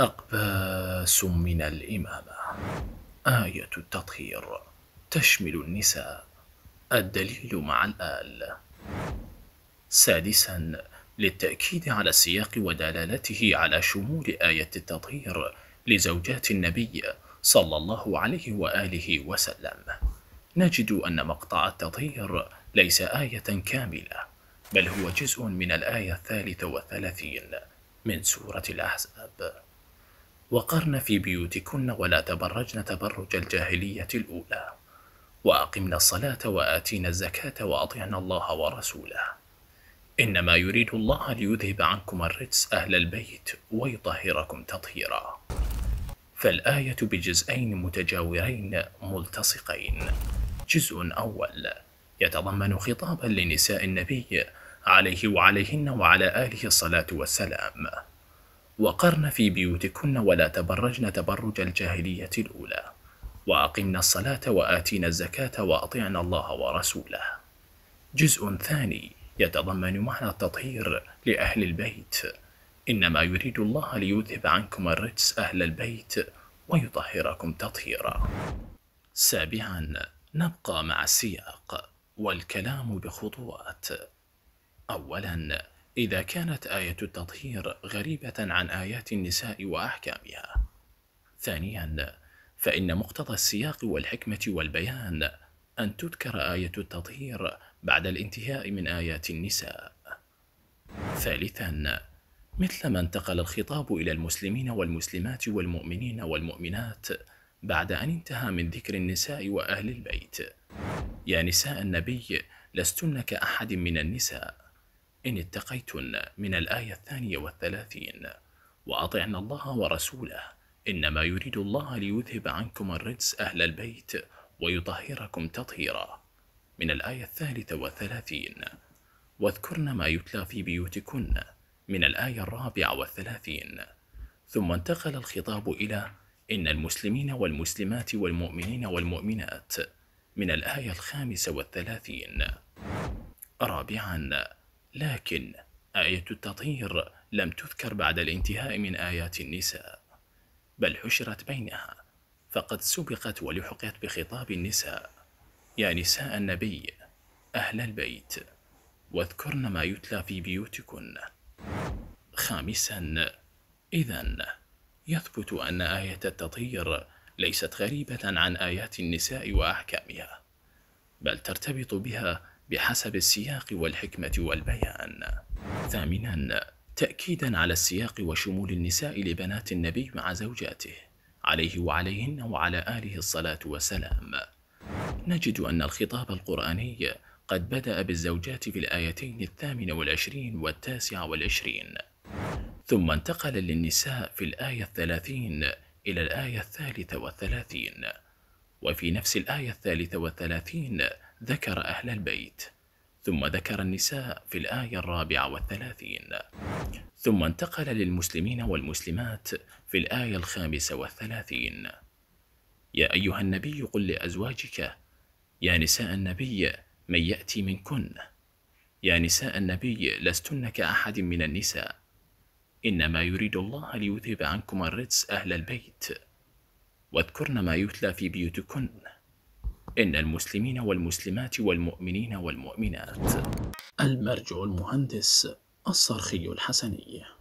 أقباس من الإمامة آية التطهير تشمل النساء الدليل مع الآل سادسا للتأكيد على السياق ودلالته على شمول آية التطهير لزوجات النبي صلى الله عليه وآله وسلم نجد أن مقطع التطهير ليس آية كاملة بل هو جزء من الآية الثالثة والثلاثين من سورة الأحزاب وقرن في بيوتكن ولا تبرجن تبرج الجاهلية الأولى وأقمن الصلاة وآتينا الزكاة وأطعنا الله ورسوله إنما يريد الله ليذهب عنكم الرجس أهل البيت ويطهركم تطهيرا فالآية بجزئين متجاورين ملتصقين جزء أول يتضمن خطابا لنساء النبي عليه وعليهن وعلى آله الصلاة والسلام وقرن في بيوتكن ولا تبرجن تبرج الجاهلية الأولى وأقمنا الصلاة وآتينا الزكاة وأطعنا الله ورسوله جزء ثاني يتضمن معنى التطهير لأهل البيت إنما يريد الله ليذهب عنكم الرجس أهل البيت ويطهركم تطهيرا سابعا نبقى مع السياق والكلام بخطوات أولا إذا كانت آية التطهير غريبة عن آيات النساء وأحكامها. ثانيًا، فإن مقتضى السياق والحكمة والبيان أن تذكر آية التطهير بعد الانتهاء من آيات النساء. ثالثًا، مثلما انتقل الخطاب إلى المسلمين والمسلمات والمؤمنين والمؤمنات بعد أن انتهى من ذكر النساء وأهل البيت. يا نساء النبي لستن كأحد من النساء. إن اتقيتن من الآية الثانية والثلاثين وأطعن الله ورسوله إنما يريد الله ليذهب عنكم الرجس أهل البيت ويطهركم تطهيرا من الآية الثالثة والثلاثين واذكرن ما يتلى في بيوتكن من الآية الرابعة والثلاثين ثم انتقل الخطاب إلى إن المسلمين والمسلمات والمؤمنين والمؤمنات من الآية الخامسة والثلاثين رابعاً لكن آية التطهير لم تذكر بعد الانتهاء من آيات النساء بل حشرت بينها فقد سبقت ولحقت بخطاب النساء يا نساء النبي أهل البيت واذكرن ما يتلى في بيوتكن خامسا إذا يثبت أن آية التطهير ليست غريبة عن آيات النساء وأحكامها بل ترتبط بها بحسب السياق والحكمة والبيان. ثامناً: تأكيداً على السياق وشمول النساء لبنات النبي مع زوجاته، عليه وعليهن وعلى آله الصلاة والسلام. نجد أن الخطاب القرآني قد بدأ بالزوجات في الآيتين الثامنة والعشرين والتاسعة والعشرين، ثم انتقل للنساء في الآية الثلاثين إلى الآية الثالثة والثلاثين، وفي نفس الآية الثالثة والثلاثين ذكر أهل البيت ثم ذكر النساء في الآية الرابعة والثلاثين ثم انتقل للمسلمين والمسلمات في الآية الخامسة والثلاثين يا أيها النبي قل لأزواجك يا نساء النبي من يأتي منكن يا نساء النبي لستن كأحد من النساء إنما يريد الله ليذهب عنكم الرجس أهل البيت واذكرن ما يتلى في بيوتكن إن المسلمين والمسلمات والمؤمنين والمؤمنات المرجع المهندس الصرخي الحسني